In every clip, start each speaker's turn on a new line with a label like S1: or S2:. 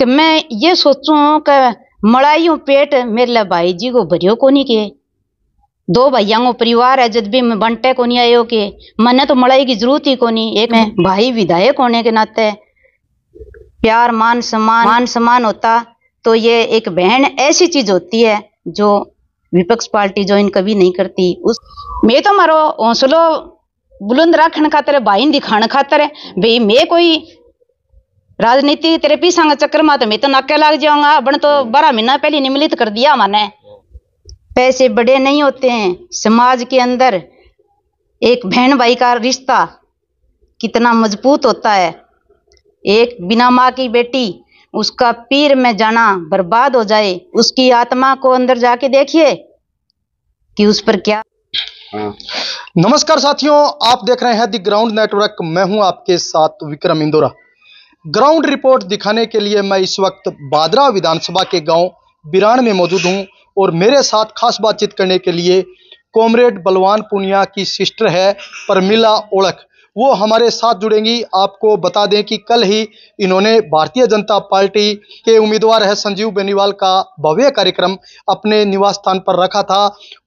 S1: कि मैं ये सोचू कि मड़ाइयों पेट मेरे भाई जी को भरियो को नहीं के दो भैया को परिवार है जब भी मैं बंटे को नहीं आयो के मैंने तो मड़ाई की जरूरत ही को नहीं एक मैं भाई विधायक होने के नाते प्यार मान सम्मान मान सम्मान होता तो ये एक बहन ऐसी चीज होती है जो विपक्ष पार्टी ज्वाइन कभी नहीं करती उस मैं तो मारो हौसलो बुलंद रखने खातर भाई दिखाने खातर है भाई मैं कोई राजनीति तेरे पीछा का चक्कर में तो मैं तो नाके लग जाऊंगा बन तो बारह महीना पहले निमिलित कर दिया मैंने पैसे बड़े नहीं होते हैं समाज के अंदर एक बहन भाई का रिश्ता कितना मजबूत होता है एक बिना माँ की बेटी उसका पीर में जाना बर्बाद हो जाए उसकी आत्मा को अंदर जाके देखिए
S2: कि उस पर क्या हाँ। नमस्कार साथियों आप देख रहे हैं दी ग्राउंड नेटवर्क मैं हूं आपके साथ विक्रम इंदोरा ग्राउंड रिपोर्ट दिखाने के लिए मैं इस वक्त बादरा विधानसभा के गांव बिरान में मौजूद हूं और मेरे साथ खास बातचीत करने के लिए कॉमरेड बलवान पुनिया की सिस्टर है परमिला ओड़क वो हमारे साथ जुड़ेंगी आपको बता दें कि कल ही इन्होंने भारतीय जनता पार्टी के उम्मीदवार है संजीव बेनीवाल का भव्य कार्यक्रम अपने निवास स्थान पर रखा था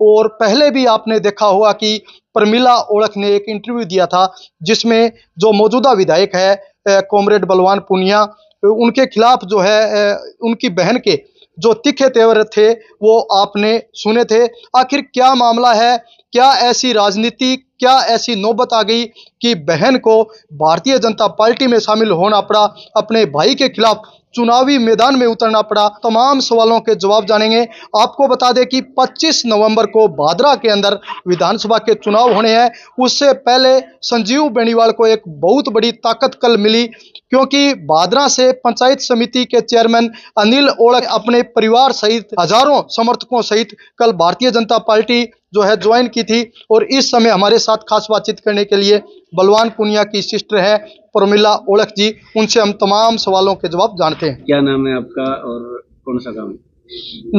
S2: और पहले भी आपने देखा होगा कि प्रमिला ओड़ख ने एक इंटरव्यू दिया था जिसमें जो मौजूदा विधायक है कॉमरेड बलवान पुनिया उनके खिलाफ जो है उनकी बहन के जो तिखे तेवर थे वो आपने सुने थे आखिर क्या मामला है क्या ऐसी राजनीतिक क्या ऐसी नौबत आ गई कि बहन को भारतीय जनता पार्टी में शामिल होना पड़ा अपने भाई के खिलाफ चुनावी मैदान में उतरना पड़ा तमाम सवालों के जवाब जानेंगे आपको बता दें कि 25 नवंबर को भादरा के अंदर विधानसभा के चुनाव होने हैं उससे पहले संजीव बेनीवाल को एक बहुत बड़ी ताकत कल मिली क्योंकि भादरा से पंचायत समिति के चेयरमैन अनिल ओड़क अपने परिवार सहित हजारों समर्थकों सहित कल भारतीय जनता पार्टी जो है ज्वाइन की थी और इस समय हमारे साथ खास बातचीत करने के लिए बलवान पुनिया की सिस्टर है प्रमिला ओलख जी उनसे हम तमाम सवालों के जवाब जानते हैं क्या नाम है आपका
S3: और कौन सा गाँव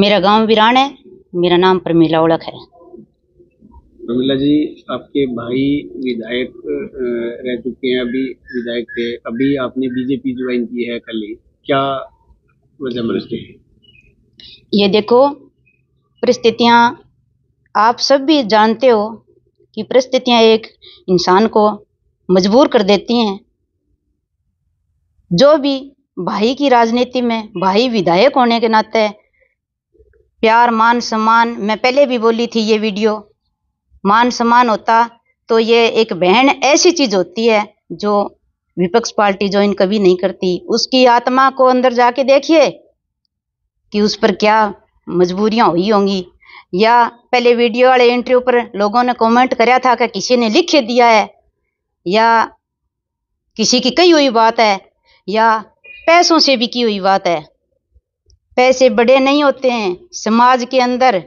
S1: मेरा गाँव वीरान है मेरा नाम प्रमिला ओलख है
S3: प्रमिला जी आपके भाई विधायक रह चुके हैं अभी विधायक थे अभी आपने बीजेपी ज्वाइन की है कल क्या वजह समझते हैं
S1: ये देखो परिस्थितियाँ आप सब भी जानते हो कि परिस्थितियाँ एक इंसान को मजबूर कर देती हैं जो भी भाई की राजनीति में भाई विधायक होने के नाते प्यार मान सम्मान मैं पहले भी बोली थी ये वीडियो मान सम्मान होता तो ये एक बहन ऐसी चीज़ होती है जो विपक्ष पार्टी ज्वाइन कभी नहीं करती उसकी आत्मा को अंदर जाके देखिए कि उस पर क्या मजबूरियां हुई होंगी या पहले वीडियो वाले एंट्री पर लोगों ने कमेंट करा था कि किसी ने लिख दिया है या किसी की कही हुई बात है या पैसों से भी की हुई बात है पैसे बड़े नहीं होते हैं समाज के अंदर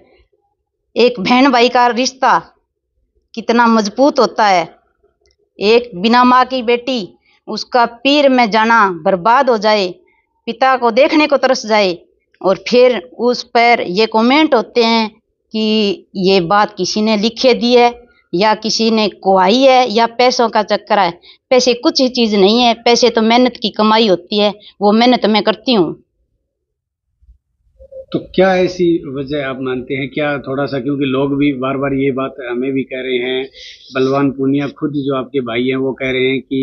S1: एक बहन भाई का रिश्ता कितना मजबूत होता है एक बिना माँ की बेटी उसका पीर में जाना बर्बाद हो जाए पिता को देखने को तरस जाए और फिर उस पर ये कमेंट होते हैं कि ये बात किसी ने लिखे दी है या किसी ने कोई है या पैसों का चक्कर है पैसे कुछ ही चीज़ नहीं है पैसे तो मेहनत की कमाई होती है वो मेहनत मैं करती
S3: हूँ तो क्या ऐसी वजह आप मानते हैं क्या थोड़ा सा क्योंकि लोग भी बार बार ये बात हमें भी कह रहे हैं बलवान पूनिया खुद जो आपके भाई हैं वो कह रहे हैं कि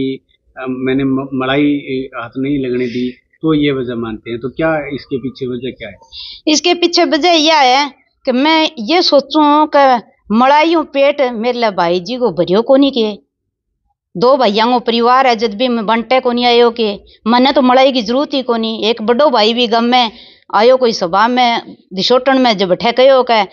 S3: मैंने मड़ाई हाथ नहीं लगने दी तो ये वजह मानते हैं तो क्या इसके पीछे वजह क्या है
S1: इसके पीछे वजह यह है कि मैं ये सोचूं कि मड़ाइयों पेट मेरे लिए भाई जी को भरियो नहीं के दो भाइयों को परिवार है जब भी मैं बंटे को नहीं आयो के मैंने तो मड़ाई की जरूरत ही नहीं एक बड़ो भाई भी गम में आयो कोई सभा में दिशोटन में जब बैठे कहो कह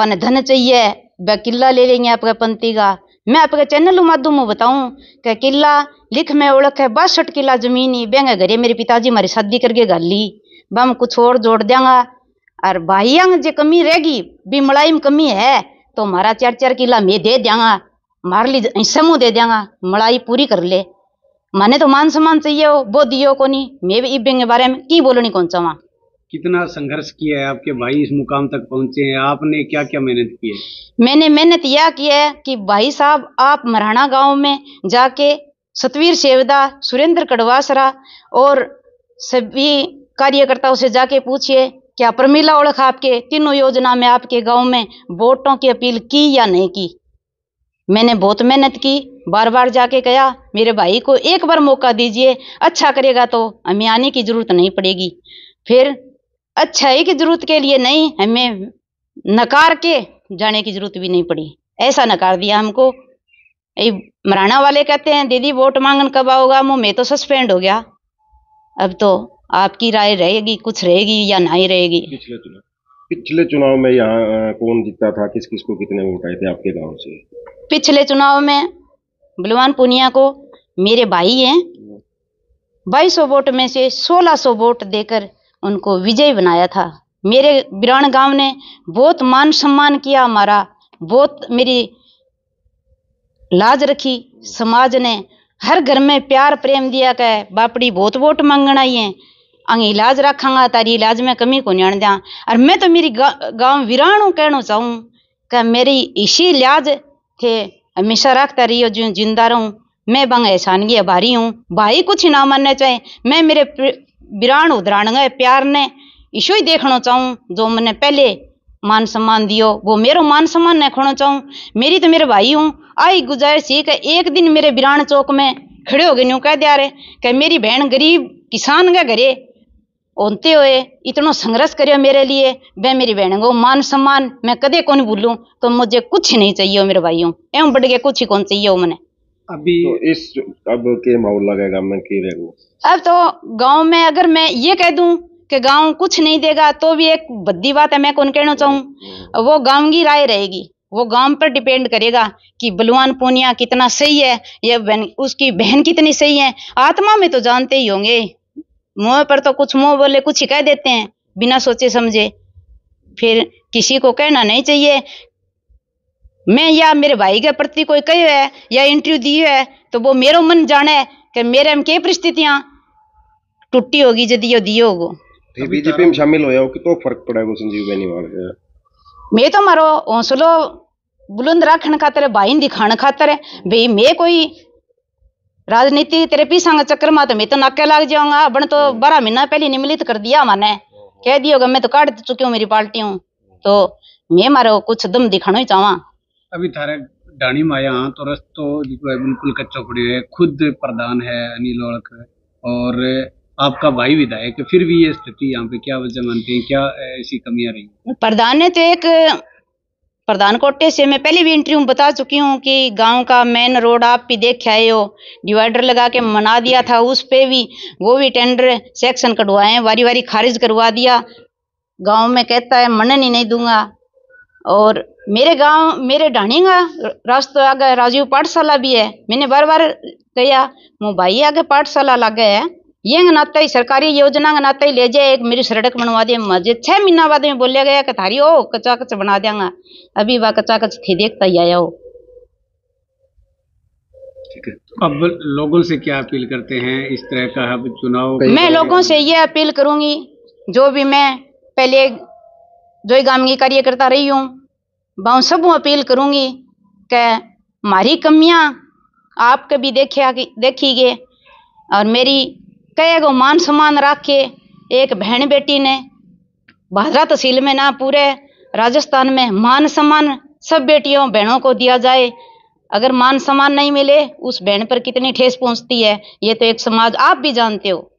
S1: बने धन चाहिए वह किला ले लेंगे आपके पंथी का मैं आपके चैनल माध्यम में बताऊं कि किला लिख में ओळख है बासठ किला जमीन ही बेंगे घरे मेरे पिताजी हमारी शादी करके गाली बम कुछ और जोड़ देंगा और भाइया जो कमी रहेगी बिमड़ाई में कमी है तो हमारा चार चार किला मैं दे देंगा मार ली समूह दे देंगा मड़ाई पूरी कर ले माने तो मान सम्मान चाहिए हो बो दियो को नहीं मैं भी इब्बे के बारे में की बोलनी कौन सा
S3: कितना संघर्ष किया है आपके भाई इस मुकाम तक पहुंचे हैं आपने क्या क्या मेहनत की है
S1: मैंने मेहनत यह किया है कि भाई साहब आप मराणा गांव में जाके सतवीर सेवदा सुरेंद्र कड़वासरा और सभी कार्यकर्ताओं से जाके पूछिए क्या प्रमिला ओड़ख आपके तीनों योजना में आपके गांव में वोटों की अपील की या नहीं की मैंने बहुत मेहनत की बार बार जाके कहा मेरे भाई को एक बार मौका दीजिए अच्छा करेगा तो हमें आने की जरूरत नहीं पड़ेगी फिर अच्छा की जरूरत के लिए नहीं हमें नकार के जाने की जरूरत भी नहीं पड़ी ऐसा नकार दिया हमको ये वाले कहते हैं दीदी वोट मांगन कब आओगा मुँह में तो सस्पेंड हो गया अब तो आपकी राय रहेगी कुछ रहेगी या नहीं
S3: रहेगी पिछले चुनाव पिछले चुनाव में यहाँ कौन जीता था किस किस को कितने वोट आए थे आपके गांव से
S1: पिछले चुनाव में बलवान पुनिया को मेरे भाई हैं बाईस वोट में से सोलह सौ वोट देकर उनको विजय बनाया था मेरे बिराण गांव ने बहुत मान सम्मान किया हमारा बहुत मेरी लाज रखी समाज ने हर घर में प्यार प्रेम दिया का है बापड़ी बहुत वोट मांगना ही है आंग इलाज रखांगा तारी इलाज में कमी को नहीं दें और मैं तो मेरी गा, गाँव वीराणु कहना चाहूँ कि मेरी इसी इलाज थे हमेशा रखता रही जो जिंदा रहूँ मैं बंग एहसान की हूँ भाई कुछ ना मानना चाहे मैं मेरे वीराणु उदराण गए प्यार ने इशो ही देखना चाहूँ जो मैंने पहले मान सम्मान दियो वो मेरो मान सम्मान न खोना चाहूँ मेरी तो मेरे भाई हूँ आई गुजारिश ये कि एक दिन मेरे बिरान चौक में खड़े हो गए न्यू कह दिया रे कि मेरी बहन गरीब किसान का घरे ओनते हुए इतना संघर्ष करियो मेरे लिए वह मेरी बहन को मान सम्मान मैं कदे कौन भूलू तो मुझे कुछ नहीं चाहिए मेरे भाइयों एवं बढ़ के कुछ ही कौन चाहिए मैंने
S3: अभी तो इस अब के माहौल लगेगा मैं की
S1: अब तो गांव में अगर मैं ये कह दूं कि गांव कुछ नहीं देगा तो भी एक बद्दी बात है मैं कौन कहना चाहूँ हम्म। वो गांव की राय रहेगी वो गांव पर डिपेंड करेगा कि बलवान पुनिया कितना सही है या उसकी बहन कितनी सही है आत्मा में तो जानते ही होंगे मुंह पर तो कुछ मुंह बोले कुछ ही कह देते हैं बिना सोचे समझे फिर किसी को कहना नहीं चाहिए मैं या मेरे भाई के प्रति कोई कही है या इंटरव्यू दी है तो वो मेरा मन जाने कि मेरे में क्या परिस्थितियां टूटी होगी यदि यो दियो होगो
S3: बीजेपी तो में शामिल हो कि तो फर्क पड़ेगा संजीव बेनीवाल
S1: मैं तो मारो हौसलो बुलंद रखने खातर भाई दिखाने खातर भाई मैं कोई राजनीति तेरे पीछा का चक्कर मा तो मैं तो नाके लग जाऊंगा बन तो हम्म। बारह महीना पहले निम्लित कर दिया मैंने कह दियो कि मैं तो काट चुकी हूँ मेरी पार्टी हूँ तो मैं मारो कुछ दम दिखाना ही चाहवा
S3: अभी थारे डाणी माया हाँ तो रस्तो जो है बिल्कुल कच्चा पड़ी है खुद प्रधान है अनिल और आपका भाई विधायक फिर भी ये स्थिति यहाँ पे क्या वजह मानते हैं क्या ऐसी कमियां रही
S1: प्रधान ने तो एक प्रधानकोटे से मैं पहले भी इंटरव्यू में बता चुकी हूँ कि गांव का मेन रोड आप भी देख आए हो डिवाइडर लगा के मना दिया था उस पे भी वो भी टेंडर सेक्शन कटवाए वारी वारी खारिज करवा दिया गांव में कहता है मनन ही नहीं दूंगा और मेरे गांव मेरे ढाणी का रास्ता आगे राजीव पाठशाला भी है मैंने बार बार कह मो भाई आगे पाठशाला लागे है ये नाते ही सरकारी योजना का नाते ही ले जाए एक मेरी सड़क बनवा दे मजे छह महीना बाद में बोलिया गया कि थारी ओ कचा कच बना देंगा अभी वह कचा कच थी देखता ही आया हो
S3: अब लोगों से क्या अपील करते हैं इस तरह का अब चुनाव मैं लोगों
S1: से ये अपील करूंगी जो भी मैं पहले जो गांव की कार्यकर्ता रही हूँ वहाँ सब अपील करूंगी कि मारी कमियां आप कभी देखे देखी गे और मेरी कई गो मान सम्मान राखे एक बहन बेटी ने भादरा तहसील में ना पूरे राजस्थान में मान सम्मान सब बेटियों बहनों को दिया जाए अगर मान सम्मान नहीं मिले उस बहन पर कितनी ठेस पहुंचती है ये तो एक समाज आप भी जानते हो